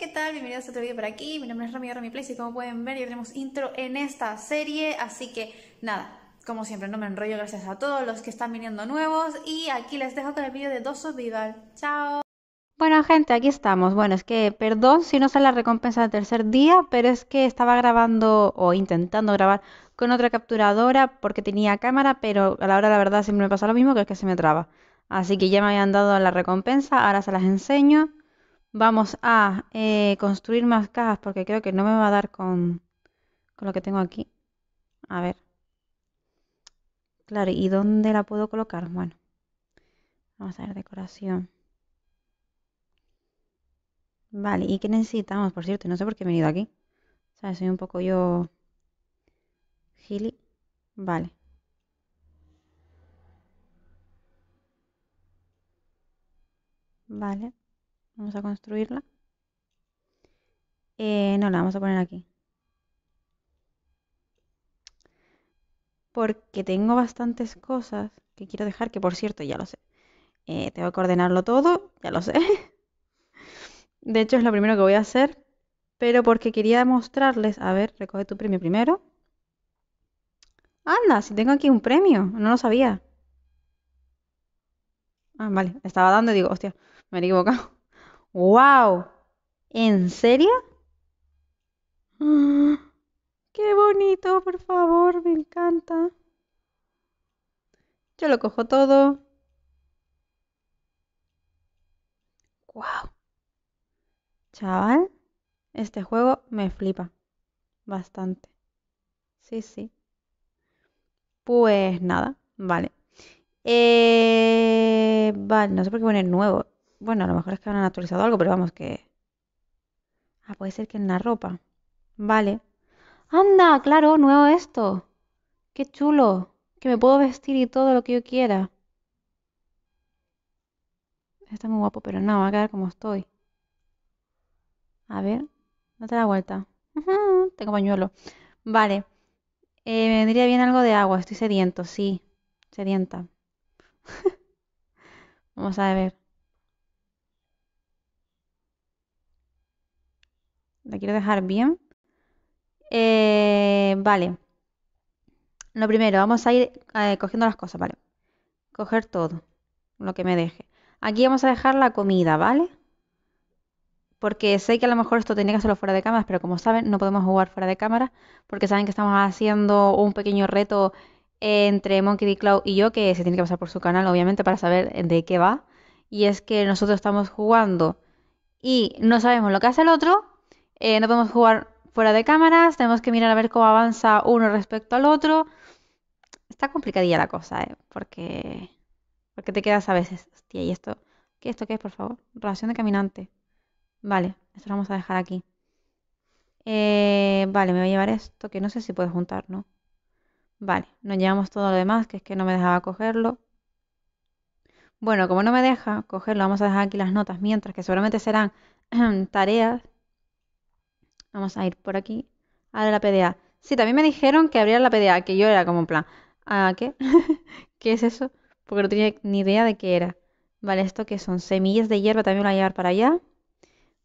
¿qué tal? Bienvenidos a otro video por aquí. Mi nombre es Ramiro Rami y como pueden ver ya tenemos intro en esta serie, así que nada, como siempre no me enrollo, gracias a todos los que están viniendo nuevos y aquí les dejo con el vídeo de Doso Vival. ¡Chao! Bueno gente, aquí estamos. Bueno, es que perdón si no sale la recompensa del tercer día, pero es que estaba grabando o intentando grabar con otra capturadora porque tenía cámara, pero a la hora la verdad siempre me pasa lo mismo que es que se me traba. Así que ya me habían dado la recompensa, ahora se las enseño. Vamos a eh, construir más cajas porque creo que no me va a dar con, con lo que tengo aquí. A ver. Claro, ¿y dónde la puedo colocar? Bueno, vamos a ver decoración. Vale, ¿y qué necesitamos? Por cierto, no sé por qué he venido aquí. O sea, soy un poco yo... Gili. Vale. Vale. Vamos a construirla. Eh, no, la vamos a poner aquí. Porque tengo bastantes cosas que quiero dejar, que por cierto, ya lo sé. Eh, tengo que ordenarlo todo, ya lo sé. De hecho, es lo primero que voy a hacer, pero porque quería mostrarles, a ver, recoge tu premio primero. Anda, si tengo aquí un premio, no lo sabía. Ah, vale, estaba dando y digo, hostia, me he equivocado. ¡Wow! ¿En serio? Mm. ¡Qué bonito, por favor! Me encanta. Yo lo cojo todo. ¡Wow! Chaval, este juego me flipa bastante. Sí, sí. Pues nada, vale. Eh, vale, no sé por qué poner nuevo. Bueno, a lo mejor es que han actualizado algo, pero vamos que... Ah, puede ser que en la ropa. Vale. Anda, claro, nuevo esto. Qué chulo. Que me puedo vestir y todo lo que yo quiera. Está muy guapo, pero no, va a quedar como estoy. A ver, te da vuelta. tengo pañuelo. Vale. Eh, me vendría bien algo de agua. Estoy sediento, sí. Sedienta. Vamos a ver. La quiero dejar bien. Eh, vale. Lo primero, vamos a ir eh, cogiendo las cosas, ¿vale? Coger todo, lo que me deje. Aquí vamos a dejar la comida, ¿vale? Porque sé que a lo mejor esto tenía que hacerlo fuera de cámara, pero como saben, no podemos jugar fuera de cámara, porque saben que estamos haciendo un pequeño reto entre Monkey Cloud y yo, que se tiene que pasar por su canal, obviamente, para saber de qué va. Y es que nosotros estamos jugando y no sabemos lo que hace el otro, eh, no podemos jugar fuera de cámaras, tenemos que mirar a ver cómo avanza uno respecto al otro. Está complicadilla la cosa, ¿eh? Porque, porque te quedas a veces. Hostia, ¿y esto? ¿Qué, esto qué es, por favor? Relación de caminante. Vale, esto lo vamos a dejar aquí. Eh, vale, me voy a llevar esto, que no sé si puedes juntar, ¿no? Vale, nos llevamos todo lo demás, que es que no me dejaba cogerlo. Bueno, como no me deja cogerlo, vamos a dejar aquí las notas mientras, que seguramente serán tareas Vamos a ir por aquí. A la PDA. Sí, también me dijeron que abriera la PDA, que yo era como en plan, ¿a ah, qué? ¿Qué es eso? Porque no tenía ni idea de qué era. Vale, esto que son semillas de hierba también lo voy a llevar para allá.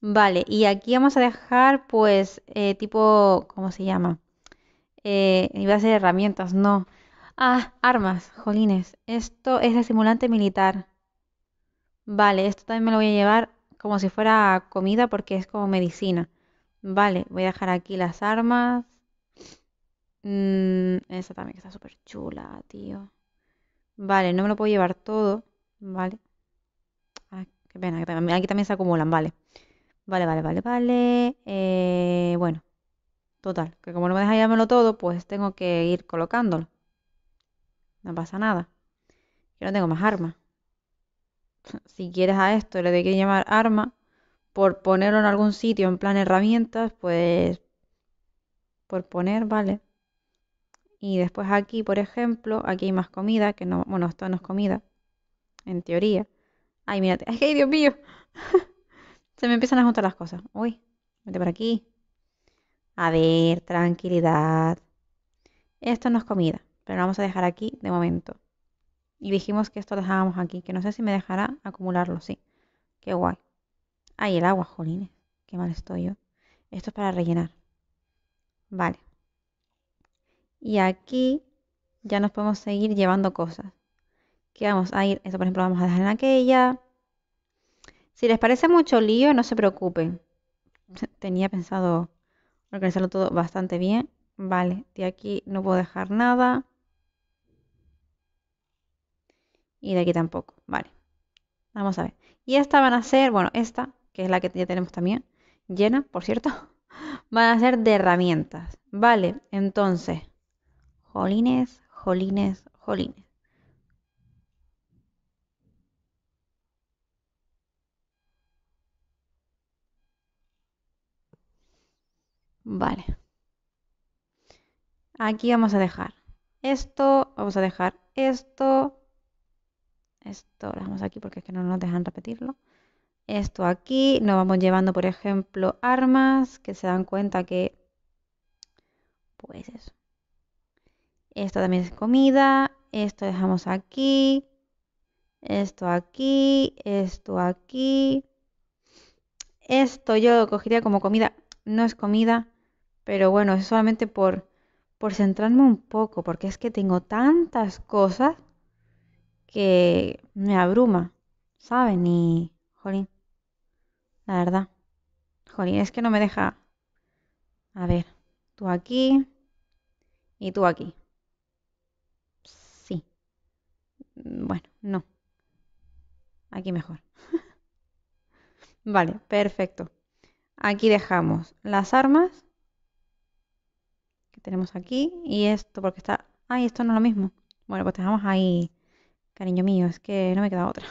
Vale, y aquí vamos a dejar pues eh, tipo, ¿cómo se llama? Eh, iba a ser herramientas, no. Ah, armas, jolines. Esto es de simulante militar. Vale, esto también me lo voy a llevar como si fuera comida porque es como medicina. Vale, voy a dejar aquí las armas. Mm, esa también que está súper chula, tío. Vale, no me lo puedo llevar todo. Vale. Ah, qué pena, aquí también se acumulan, vale. Vale, vale, vale, vale. Eh, bueno, total, que como no me deja llevármelo todo, pues tengo que ir colocándolo. No pasa nada. Yo no tengo más armas. Si quieres a esto le doy que llamar arma, por ponerlo en algún sitio en plan herramientas, pues por poner, vale. Y después aquí, por ejemplo, aquí hay más comida, que no, bueno, esto no es comida, en teoría. Ay, mírate, ay, Dios mío. Se me empiezan a juntar las cosas. Uy, vete por aquí. A ver, tranquilidad. Esto no es comida, pero lo vamos a dejar aquí de momento. Y dijimos que esto lo dejábamos aquí, que no sé si me dejará acumularlo, sí. Qué guay. Ay, el agua, jolines. Qué mal estoy yo. Esto es para rellenar. Vale. Y aquí ya nos podemos seguir llevando cosas. Que vamos a ir, esto por ejemplo vamos a dejar en aquella. Si les parece mucho lío, no se preocupen. Tenía pensado organizarlo todo bastante bien. Vale, de aquí no puedo dejar nada. Y de aquí tampoco. Vale. Vamos a ver. Y esta van a ser, bueno, esta que es la que ya tenemos también, llena, por cierto, van a ser de herramientas. Vale, entonces, jolines, jolines, jolines. Vale. Aquí vamos a dejar esto, vamos a dejar esto, esto lo dejamos aquí porque es que no nos dejan repetirlo esto aquí, nos vamos llevando, por ejemplo, armas que se dan cuenta que, pues eso. Esto también es comida, esto dejamos aquí, esto aquí, esto aquí. Esto yo lo cogería como comida, no es comida, pero bueno, es solamente por, por centrarme un poco, porque es que tengo tantas cosas que me abruma, ¿saben? Y, jolín, la verdad. Jolín, es que no me deja. A ver, tú aquí y tú aquí. Sí. Bueno, no. Aquí mejor. vale, perfecto. Aquí dejamos las armas que tenemos aquí y esto porque está... Ay, esto no es lo mismo. Bueno, pues dejamos ahí, cariño mío, es que no me queda otra.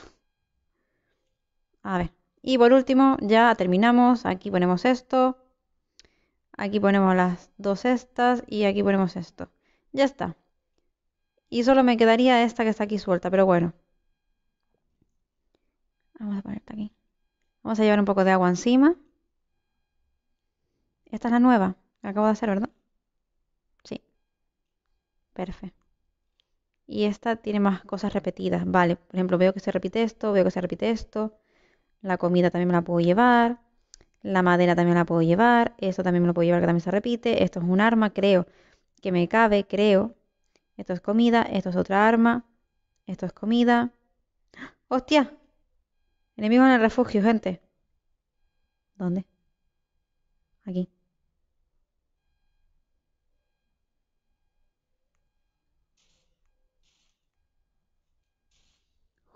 A ver. Y por último, ya terminamos. Aquí ponemos esto. Aquí ponemos las dos estas y aquí ponemos esto. Ya está. Y solo me quedaría esta que está aquí suelta, pero bueno. Vamos a ponerla aquí. Vamos a llevar un poco de agua encima. Esta es la nueva. acabo de hacer, ¿verdad? Sí. Perfecto. Y esta tiene más cosas repetidas. Vale, por ejemplo, veo que se repite esto, veo que se repite esto. La comida también me la puedo llevar. La madera también la puedo llevar. Esto también me lo puedo llevar, que también se repite. Esto es un arma, creo, que me cabe, creo. Esto es comida, esto es otra arma. Esto es comida. ¡Ah! ¡Hostia! Enemigo en el refugio, gente. ¿Dónde? Aquí.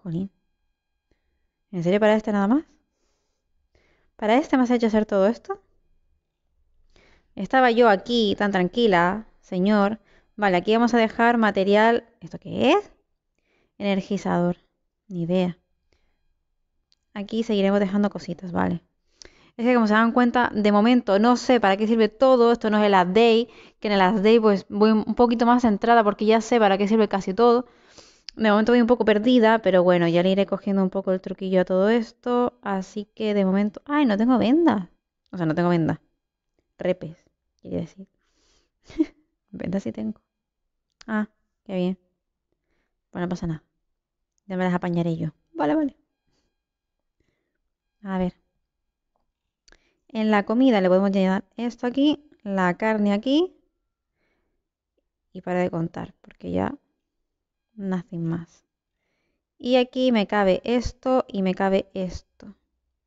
Jolín. ¿En serio para este nada más? ¿Para este me has hecho hacer todo esto? Estaba yo aquí tan tranquila, señor. Vale, aquí vamos a dejar material... ¿Esto qué es? Energizador. Ni idea. Aquí seguiremos dejando cositas, vale. Es que como se dan cuenta, de momento no sé para qué sirve todo. Esto no es el Day, que en el Day pues voy un poquito más centrada porque ya sé para qué sirve casi todo de momento voy un poco perdida, pero bueno, ya le iré cogiendo un poco el truquillo a todo esto. Así que de momento... ¡Ay, no tengo venda! O sea, no tengo venda. Repes, quería decir. venda sí tengo. Ah, qué bien. Bueno, pues no pasa nada. Ya me las apañaré yo. Vale, vale. A ver. En la comida le podemos llenar esto aquí, la carne aquí. Y para de contar, porque ya nothing más. Y aquí me cabe esto y me cabe esto.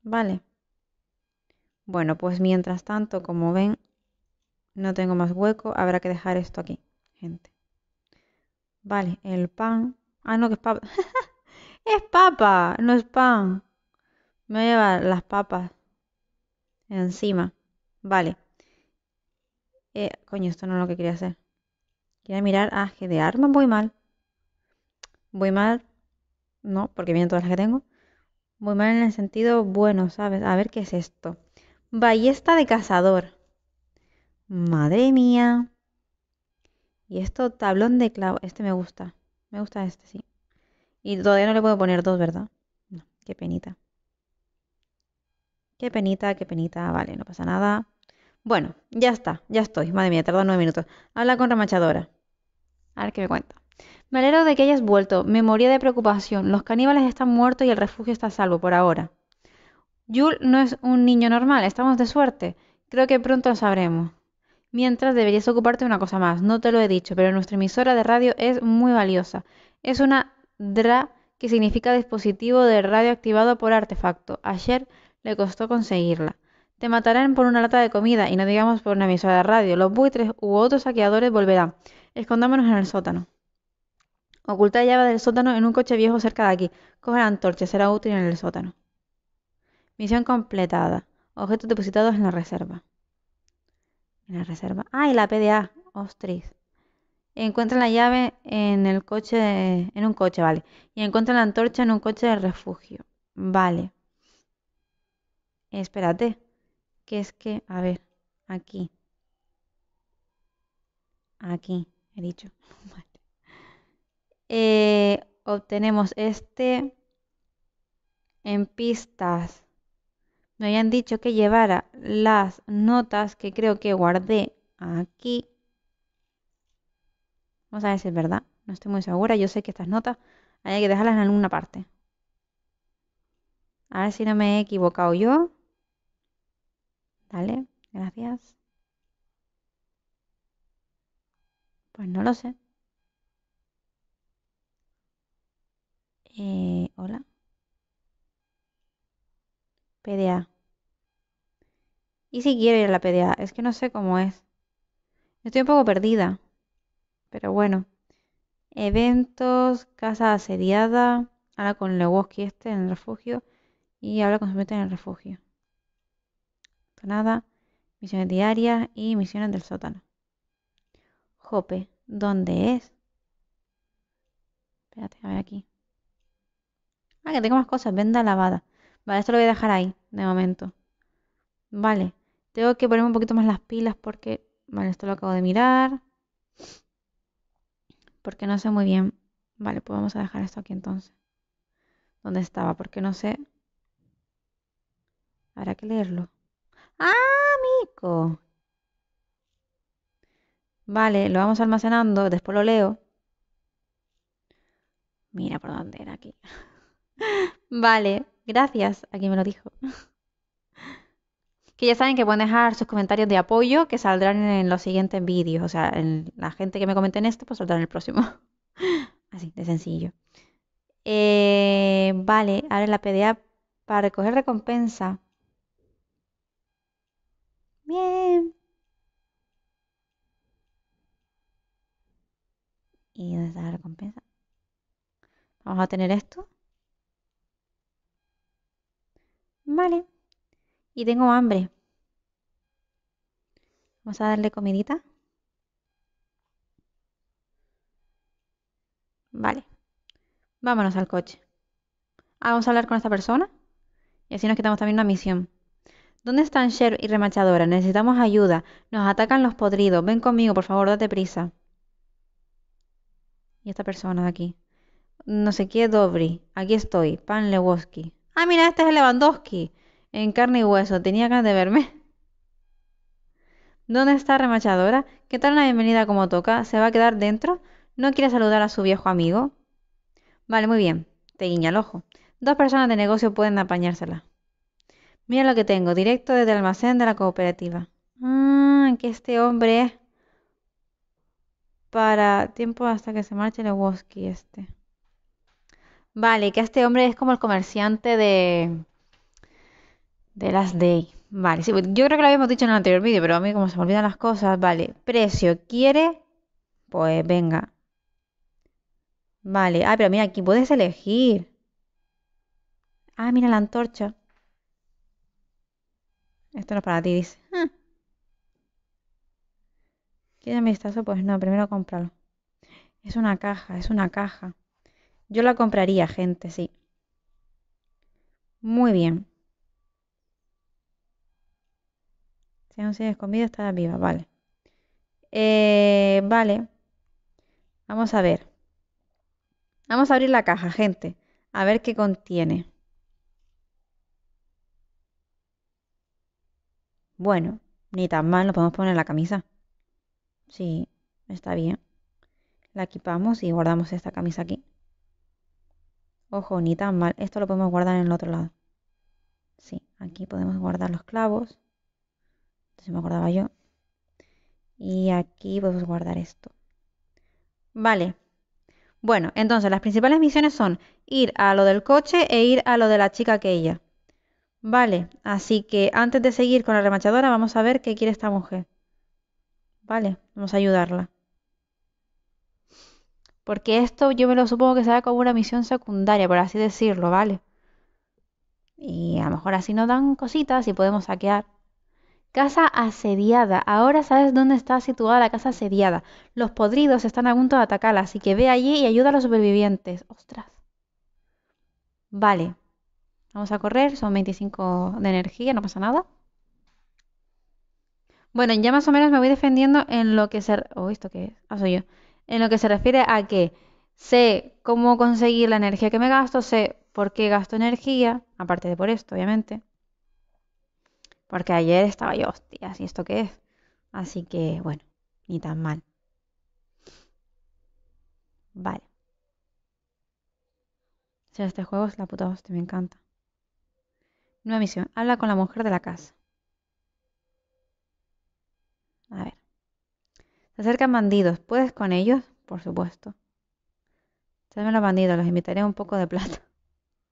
¿Vale? Bueno, pues mientras tanto, como ven, no tengo más hueco. Habrá que dejar esto aquí, gente. Vale, el pan. Ah, no, que es papa. es papa, no es pan. Me voy a llevar las papas encima. Vale. Eh, coño, esto no es lo que quería hacer. Quería mirar. Ah, que de arma voy mal voy mal, no, porque vienen todas las que tengo. Voy mal en el sentido bueno, ¿sabes? A ver qué es esto. Ballesta de cazador. Madre mía. Y esto, tablón de clavo. Este me gusta. Me gusta este, sí. Y todavía no le puedo poner dos, ¿verdad? No, qué penita. Qué penita, qué penita. Vale, no pasa nada. Bueno, ya está, ya estoy. Madre mía, tardó nueve minutos. Habla con remachadora. A ver qué me cuenta. Me alegro de que hayas vuelto. Me moría de preocupación. Los caníbales están muertos y el refugio está salvo por ahora. Yul no es un niño normal. Estamos de suerte. Creo que pronto lo sabremos. Mientras deberías ocuparte de una cosa más. No te lo he dicho, pero nuestra emisora de radio es muy valiosa. Es una DRA que significa dispositivo de radio activado por artefacto. Ayer le costó conseguirla. Te matarán por una lata de comida y no digamos por una emisora de radio. Los buitres u otros saqueadores volverán. Escondámonos en el sótano. Oculta la llave del sótano en un coche viejo cerca de aquí. Coge la antorcha, será útil en el sótano. Misión completada. Objetos depositados en la reserva. En la reserva. Ah, y la PDA. Ostris. Encuentra la llave en el coche, en un coche, vale. Y encuentra la antorcha en un coche de refugio. Vale. Espérate. Que es que, a ver, aquí. Aquí, he dicho. Eh, obtenemos este en pistas. Me habían dicho que llevara las notas que creo que guardé aquí. Vamos a ver si es verdad. No estoy muy segura. Yo sé que estas notas hay que dejarlas en alguna parte. A ver si no me he equivocado yo. Dale, gracias. Pues no lo sé. Eh, hola. PDA. ¿Y si quiero ir a la PDA? Es que no sé cómo es. Estoy un poco perdida. Pero bueno. Eventos, casa asediada. Habla con Lewoski este en el refugio. Y habla con su en el refugio. Nada. Misiones diarias y misiones del sótano. Jope, ¿dónde es? Espérate, a ver aquí. Ah, que tengo más cosas. Venda lavada. Vale, esto lo voy a dejar ahí, de momento. Vale. Tengo que poner un poquito más las pilas porque... Vale, esto lo acabo de mirar. Porque no sé muy bien. Vale, pues vamos a dejar esto aquí entonces. ¿Dónde estaba? Porque no sé. Habrá que leerlo. ¡Ah, Mico! Vale, lo vamos almacenando. Después lo leo. Mira por dónde era aquí. Vale, gracias Aquí me lo dijo. Que ya saben que pueden dejar sus comentarios de apoyo que saldrán en los siguientes vídeos. O sea, en la gente que me comente en esto, pues saldrá en el próximo. Así, de sencillo. Eh, vale, en la PDA para recoger recompensa. Bien. ¿Y dónde está la recompensa? Vamos a tener esto. Vale. Y tengo hambre. Vamos a darle comidita. Vale. Vámonos al coche. Ah, vamos a hablar con esta persona. Y así nos quitamos también una misión. ¿Dónde están Sher y Remachadora? Necesitamos ayuda. Nos atacan los podridos. Ven conmigo, por favor, date prisa. Y esta persona de aquí. No sé qué, Dobri. Aquí estoy. Pan Lewoski. Ah, mira, este es el Lewandowski. En carne y hueso. Tenía ganas de verme. ¿Dónde está remachadora? ¿Qué tal una bienvenida como toca? ¿Se va a quedar dentro? ¿No quiere saludar a su viejo amigo? Vale, muy bien. Te guiña el ojo. Dos personas de negocio pueden apañársela. Mira lo que tengo, directo desde el almacén de la cooperativa. Ah, que este hombre para tiempo hasta que se marche Lewoski este. Vale, que este hombre es como el comerciante de. de las Day. Vale, yo creo que lo habíamos dicho en el anterior vídeo, pero a mí como se me olvidan las cosas, vale. Precio, ¿quiere? Pues venga. Vale, ah, pero mira, aquí puedes elegir. Ah, mira la antorcha. Esto no es para ti, dice. Hmm. ¿Quieres un Pues no, primero cómpralo. Es una caja, es una caja. Yo la compraría, gente, sí. Muy bien. Si aún se con está viva, vale. Eh, vale. Vamos a ver. Vamos a abrir la caja, gente. A ver qué contiene. Bueno, ni tan mal, nos podemos poner la camisa. Sí, está bien. La equipamos y guardamos esta camisa aquí. Ojo, ni tan mal. Esto lo podemos guardar en el otro lado. Sí, aquí podemos guardar los clavos. Entonces me acordaba yo. Y aquí podemos guardar esto. Vale. Bueno, entonces las principales misiones son ir a lo del coche e ir a lo de la chica aquella. Vale, así que antes de seguir con la remachadora vamos a ver qué quiere esta mujer. Vale, vamos a ayudarla. Porque esto yo me lo supongo que será como una misión secundaria, por así decirlo, ¿vale? Y a lo mejor así nos dan cositas y podemos saquear. Casa asediada. Ahora sabes dónde está situada la casa asediada. Los podridos están a punto de atacarla, así que ve allí y ayuda a los supervivientes. Ostras. Vale. Vamos a correr, son 25 de energía, no pasa nada. Bueno, ya más o menos me voy defendiendo en lo que ser... Oh, ¿esto qué es? Ah, soy yo en lo que se refiere a que sé cómo conseguir la energía que me gasto, sé por qué gasto energía, aparte de por esto, obviamente. Porque ayer estaba yo, hostias, ¿y esto qué es? Así que, bueno, ni tan mal. Vale. O sea, este juego es la puta hostia, me encanta. Nueva misión. Habla con la mujer de la casa. A ver. Se acercan bandidos. ¿Puedes con ellos? Por supuesto. Se los bandidos, los invitaré un poco de plata.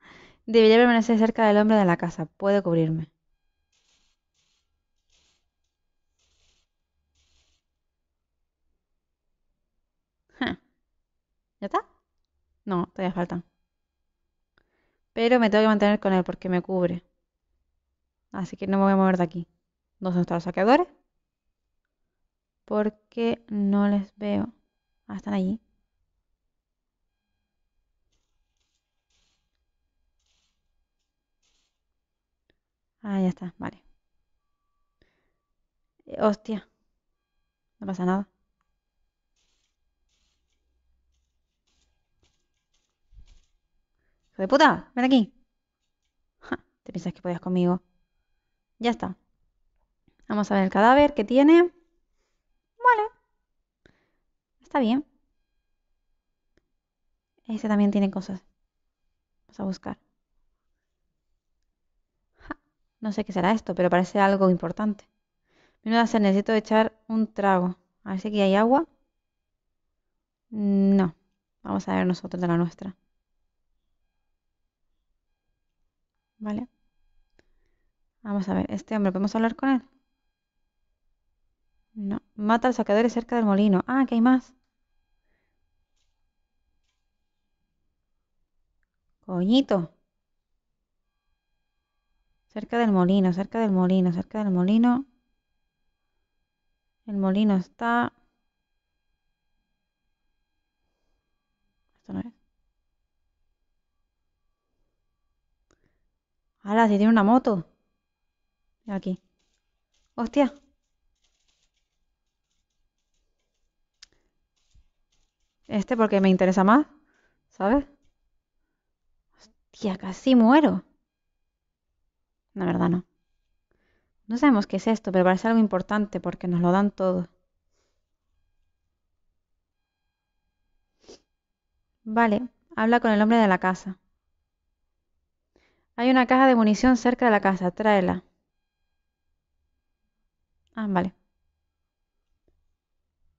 Debería permanecer cerca del hombre de la casa. Puede cubrirme. ¿Ya está? No, todavía faltan. Pero me tengo que mantener con él porque me cubre. Así que no me voy a mover de aquí. ¿Dónde son los saqueadores? porque no les veo. Ah, están allí. Ah, ya está, vale. Eh, hostia. No pasa nada. ¡Hijo de puta! ¡Ven aquí! ¿Te piensas que podías conmigo? Ya está. Vamos a ver el cadáver que tiene. Vale. Está bien. Ese también tiene cosas. Vamos a buscar. no sé qué será esto, pero parece algo importante. Menuda hacer, necesito echar un trago. A ver si aquí hay agua. Mm, no. Vamos a ver nosotros de la nuestra. Vale. Vamos a ver, este hombre, ¿podemos hablar con él? No. Mata al saqueador cerca del molino. Ah, que hay más. Coñito. Cerca del molino, cerca del molino, cerca del molino. El molino está... Esto no es. ¡Hala! Si tiene una moto. Aquí. ¡Hostia! Este porque me interesa más, ¿sabes? Hostia, casi muero. La verdad no. No sabemos qué es esto, pero parece algo importante porque nos lo dan todo. Vale, habla con el hombre de la casa. Hay una caja de munición cerca de la casa, tráela. Ah, vale.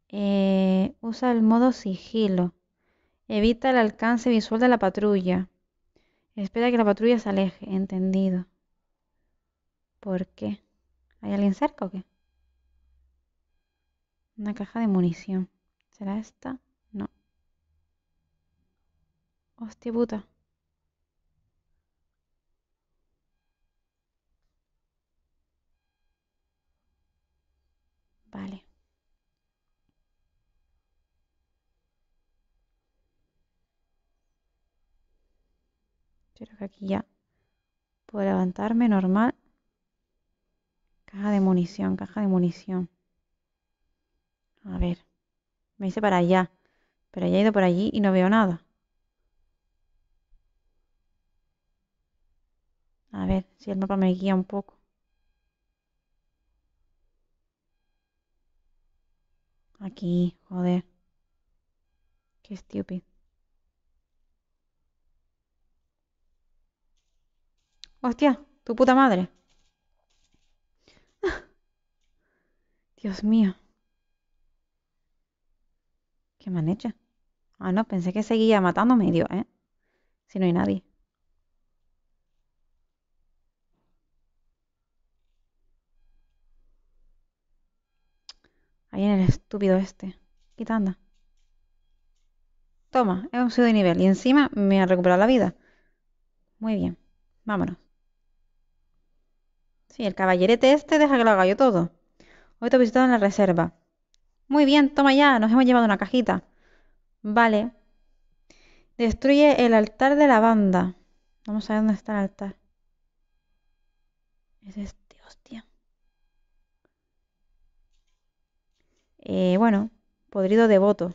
Eh, usa el modo sigilo. Evita el alcance visual de la patrulla. Espera que la patrulla se aleje. Entendido. ¿Por qué? ¿Hay alguien cerca o qué? Una caja de munición. ¿Será esta? No. Hostia puta. Vale. Creo que aquí ya puedo levantarme normal. Caja de munición, caja de munición. A ver. Me hice para allá. Pero ya he ido por allí y no veo nada. A ver si el mapa me guía un poco. Aquí, joder. Qué estúpido. Hostia, tu puta madre. Dios mío. ¿Qué me han hecho? Ah, no, pensé que seguía matándome, medio, ¿eh? Si no hay nadie. Ahí en el estúpido este. ¿Qué Toma, he subido de nivel y encima me ha recuperado la vida. Muy bien, vámonos. Sí, el caballerete este deja que lo haga yo todo. Hoy te he visitado en la reserva. Muy bien, toma ya, nos hemos llevado una cajita. Vale. Destruye el altar de la banda. Vamos a ver dónde está el altar. Es este, hostia. Eh, bueno, podrido devoto.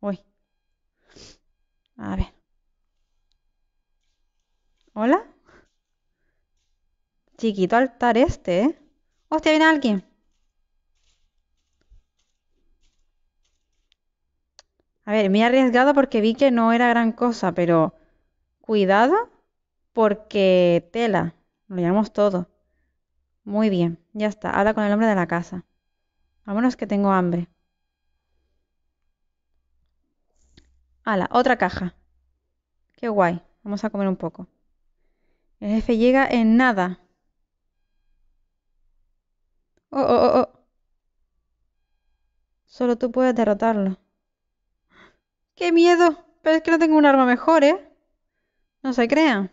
Uy. A ver. ¿Hola? Chiquito altar este, ¿eh? ¡Hostia, viene alguien! A ver, me he arriesgado porque vi que no era gran cosa, pero cuidado porque tela, lo llamamos todo. Muy bien, ya está, habla con el hombre de la casa. Vámonos que tengo hambre. Hala, otra caja. Qué guay, vamos a comer un poco. El jefe llega en nada. Oh, oh, oh, oh. Solo tú puedes derrotarlo. ¡Qué miedo! Pero es que no tengo un arma mejor, ¿eh? No se crean.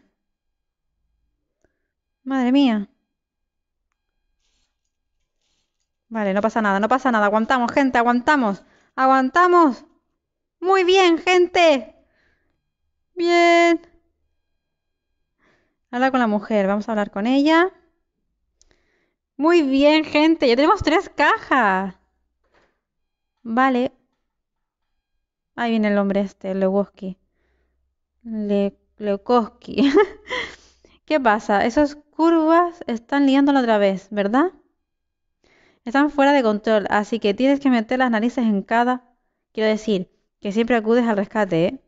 Madre mía. Vale, no pasa nada, no pasa nada. Aguantamos, gente, aguantamos. Aguantamos. Muy bien, gente. Bien. Habla con la mujer, vamos a hablar con ella. Muy bien, gente, ya tenemos tres cajas. Vale. Ahí viene el hombre este, Lewoski. Le ¿Qué pasa? Esas curvas están liándolo otra vez, ¿verdad? Están fuera de control, así que tienes que meter las narices en cada. Quiero decir, que siempre acudes al rescate, ¿eh?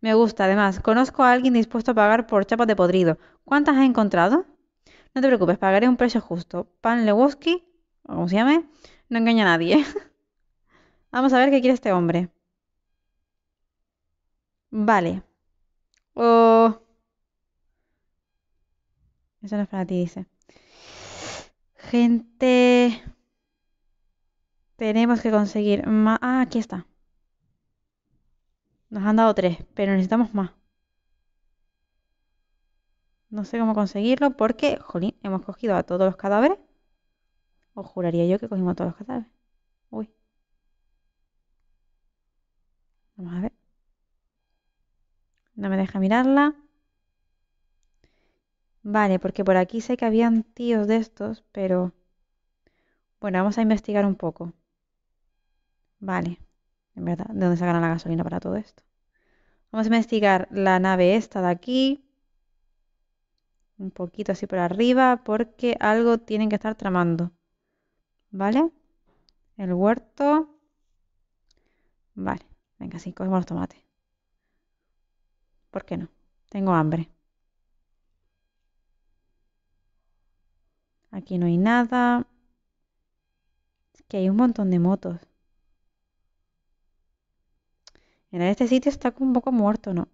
Me gusta, además. Conozco a alguien dispuesto a pagar por chapas de podrido. ¿Cuántas has encontrado? No te preocupes, pagaré un precio justo. Pan Lewoski, o como se llame, no engaña a nadie. Vamos a ver qué quiere este hombre. Vale. Oh. Eso no es para ti, dice. Gente. Tenemos que conseguir. más... ah, aquí está. Nos han dado tres, pero necesitamos más. No sé cómo conseguirlo porque, jolín, hemos cogido a todos los cadáveres. Os juraría yo que cogimos a todos los cadáveres. Uy. Vamos a ver. No me deja mirarla. Vale, porque por aquí sé que habían tíos de estos, pero... Bueno, vamos a investigar un poco. Vale verdad, de dónde sacarán la gasolina para todo esto. Vamos a investigar la nave esta de aquí. Un poquito así por arriba, porque algo tienen que estar tramando. ¿Vale? El huerto. Vale, venga, sí, cogemos los tomates. ¿Por qué no? Tengo hambre. Aquí no hay nada. Es que hay un montón de motos. Mira, este sitio está un poco muerto, ¿no?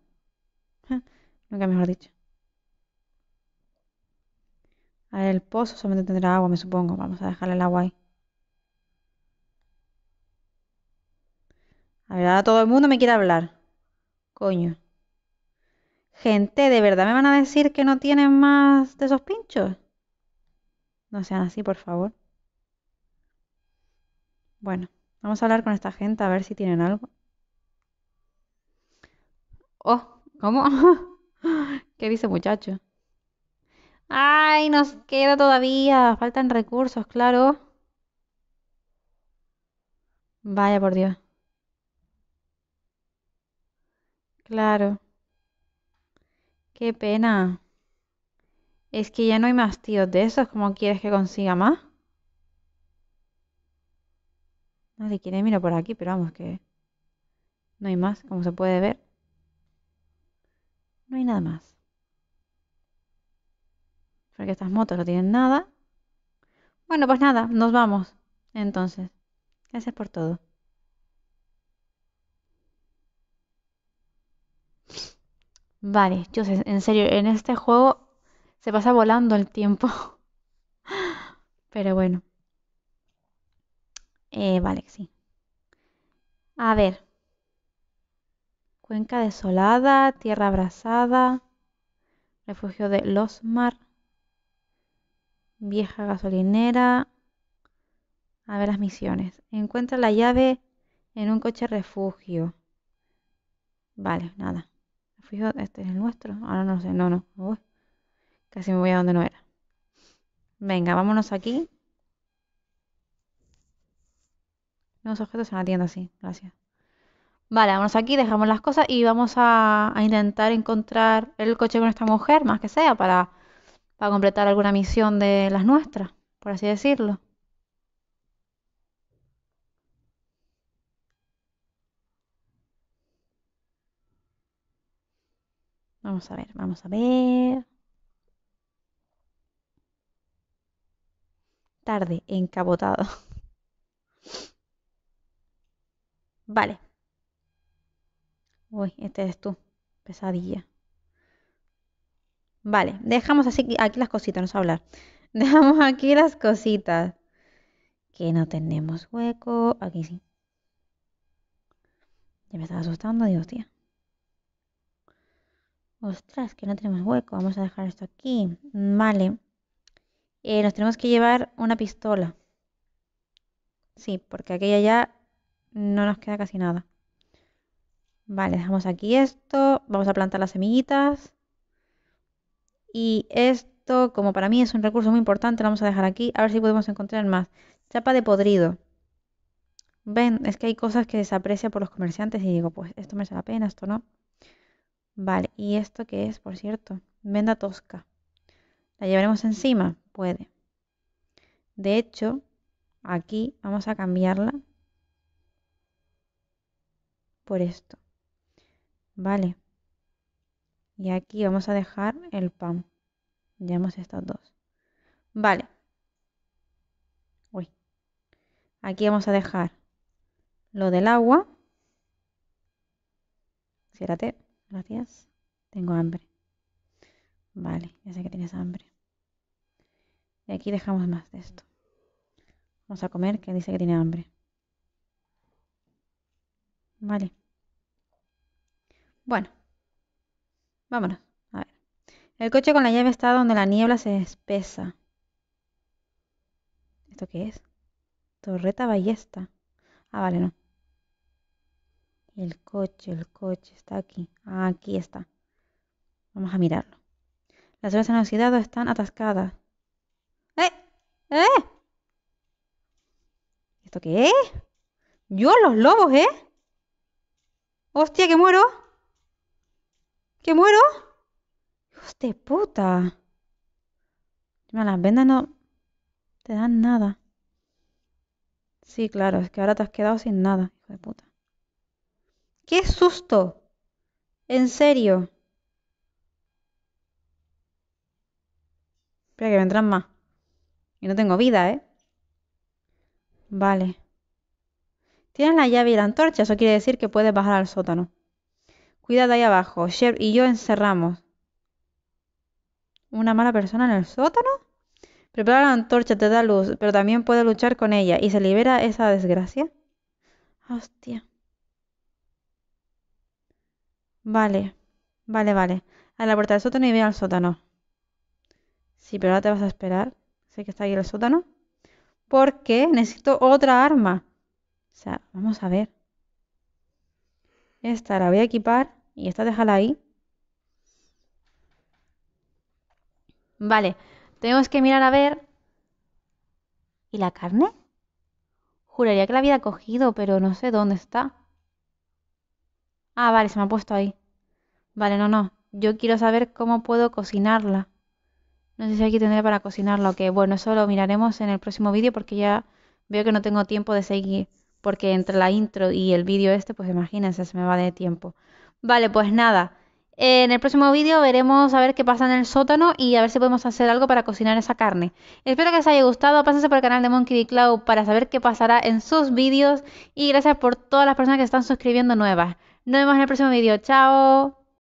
Nunca mejor dicho. A ver, el pozo solamente tendrá agua, me supongo. Vamos a dejarle el agua ahí. A ver, ahora todo el mundo me quiere hablar. Coño. Gente, ¿de verdad me van a decir que no tienen más de esos pinchos? No sean así, por favor. Bueno, vamos a hablar con esta gente a ver si tienen algo. Oh, ¿cómo? ¿Qué dice muchacho? Ay, nos queda todavía. Faltan recursos, claro. Vaya por Dios. Claro. Qué pena. Es que ya no hay más tíos de esos. ¿Cómo quieres que consiga más? Nadie quiere mirar por aquí, pero vamos que no hay más, como se puede ver no hay nada más. Porque estas motos no tienen nada. Bueno, pues nada, nos vamos. Entonces, gracias por todo. Vale, yo sé, en serio, en este juego se pasa volando el tiempo. Pero bueno. Eh, vale, sí. A ver. Cuenca desolada, tierra abrasada, refugio de los mar, vieja gasolinera. A ver las misiones. Encuentra la llave en un coche refugio. Vale, nada. Refugio, este es el nuestro. Ahora no, sé, no, no. casi me voy a donde no era. Venga, vámonos aquí. Nuevos objetos en la tienda, sí, gracias. Vale, vamos aquí, dejamos las cosas y vamos a, intentar encontrar el coche con esta mujer, más que sea, para, para completar alguna misión de las nuestras, por así decirlo. Vamos a ver, vamos a ver. Tarde, encapotado. Vale. Uy, este es tú. Pesadilla. Vale, dejamos así aquí las cositas, no sé hablar. Dejamos aquí las cositas. Que no tenemos hueco. Aquí sí. Ya me estaba asustando, Dios tía. Ostras, que no tenemos hueco. Vamos a dejar esto aquí. Vale. Eh, nos tenemos que llevar una pistola. Sí, porque aquella ya no nos queda casi nada. Vale, dejamos aquí esto. Vamos a plantar las semillitas. Y esto, como para mí es un recurso muy importante, lo vamos a dejar aquí. A ver si podemos encontrar más. Chapa de podrido. Ven, es que hay cosas que desaprecia por los comerciantes y digo, pues esto merece la pena, esto no. Vale, ¿y esto qué es, por cierto? Venda tosca. ¿La llevaremos encima? Puede. De hecho, aquí vamos a cambiarla por esto. Vale. Y aquí vamos a dejar el pan. Ya hemos dos. Vale. Uy. Aquí vamos a dejar lo del agua. siérate, Gracias. Tengo hambre. Vale, ya sé que tienes hambre. Y aquí dejamos más de esto. Vamos a comer, que dice que tiene hambre. Vale. Bueno, vámonos. A ver. El coche con la llave está donde la niebla se espesa. ¿Esto qué es? Torreta ballesta. Ah, vale, no. El coche, el coche, está aquí. Ah, aquí está. Vamos a mirarlo. Las horas han oxidado, están atascadas. ¡Eh! ¡Eh! ¿Esto qué es? Yo, los lobos, ¿eh? ¡Hostia, que muero! ¿Que muero? Hijo de puta. Las vendas no te dan nada. Sí, claro, es que ahora te has quedado sin nada, hijo de puta. ¡Qué susto! En serio. Espera, que vendrán más. Y no tengo vida, ¿eh? Vale. Tienen la llave y la antorcha, eso quiere decir que puedes bajar al sótano. Cuidado ahí abajo. Sher y yo encerramos. ¿Una mala persona en el sótano? Prepara la antorcha, te da luz, pero también puede luchar con ella. ¿Y se libera esa desgracia? Hostia. Vale, vale, vale. A la puerta del sótano y ve al sótano. Sí, pero ahora te vas a esperar. Sé que está ahí el sótano. Porque necesito otra arma. O sea, vamos a ver. Esta la voy a equipar y esta déjala ahí. Vale, tenemos que mirar a ver... ¿Y la carne? Juraría que la había cogido, pero no sé dónde está. Ah, vale, se me ha puesto ahí. Vale, no, no. Yo quiero saber cómo puedo cocinarla. No sé si aquí tendré para cocinarla o qué. Bueno, eso lo miraremos en el próximo vídeo porque ya veo que no tengo tiempo de seguir porque entre la intro y el vídeo este, pues imagínense, se me va de tiempo. Vale, pues nada. Eh, en el próximo vídeo veremos a ver qué pasa en el sótano y a ver si podemos hacer algo para cocinar esa carne. Espero que os haya gustado, pásense por el canal de Monkey Cloud para saber qué pasará en sus vídeos y gracias por todas las personas que están suscribiendo nuevas. Nos vemos en el próximo vídeo, chao.